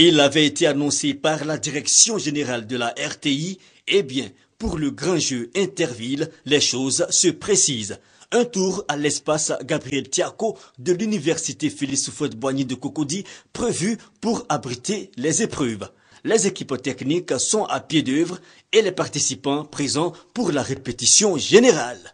Il avait été annoncé par la direction générale de la RTI. Eh bien, pour le grand jeu Interville, les choses se précisent. Un tour à l'espace Gabriel Tiako de l'université Félix de boigny de Cocody prévu pour abriter les épreuves. Les équipes techniques sont à pied d'œuvre et les participants présents pour la répétition générale.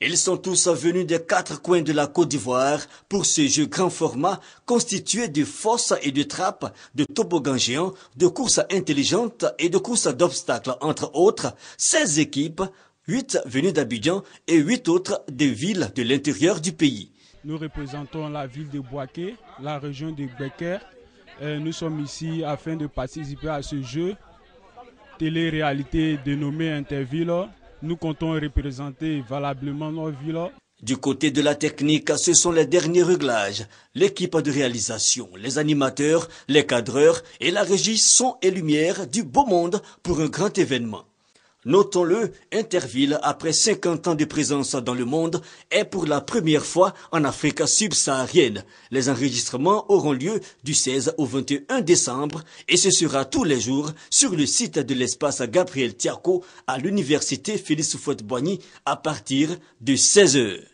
Ils sont tous venus des quatre coins de la Côte d'Ivoire pour ce jeu grand format constitué de forces et de trappes, de toboggans géants, de courses intelligentes et de courses d'obstacles, entre autres. 16 équipes, 8 venues d'Abidjan et 8 autres des villes de l'intérieur du pays. Nous représentons la ville de Boaké, la région de Becker. Euh, nous sommes ici afin de participer à ce jeu télé-réalité dénommé Interville nous comptons représenter valablement nos villas. Du côté de la technique, ce sont les derniers réglages. L'équipe de réalisation, les animateurs, les cadreurs et la régie sont et lumières du beau monde pour un grand événement. Notons-le, Interville, après 50 ans de présence dans le monde, est pour la première fois en Afrique subsaharienne. Les enregistrements auront lieu du 16 au 21 décembre et ce sera tous les jours sur le site de l'espace Gabriel Tiako à l'université Félix Houphouët-Boigny à partir de 16 heures.